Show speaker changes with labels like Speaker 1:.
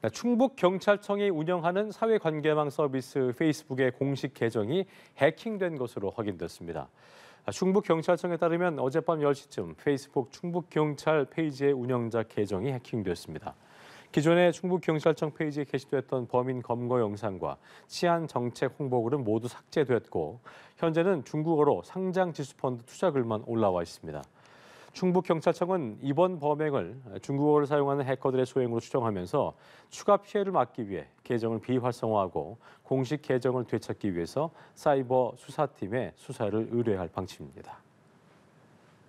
Speaker 1: 네, 충북경찰청이 운영하는 사회관계망 서비스 페이스북의 공식 계정이 해킹된 것으로 확인됐습니다. 아, 충북경찰청에 따르면 어젯밤 10시쯤 페이스북 충북경찰 페이지의 운영자 계정이 해킹됐습니다. 기존에 충북경찰청 페이지에 게시됐던 범인 검거 영상과 치안 정책 홍보글은 모두 삭제됐고 현재는 중국어로 상장 지수펀드 투자글만 올라와 있습니다. 충북경찰청은 이번 범행을 중국어를 사용하는 해커들의 소행으로 추정하면서 추가 피해를 막기 위해 계정을 비활성화하고 공식 계정을 되찾기 위해서 사이버 수사팀에 수사를 의뢰할 방침입니다.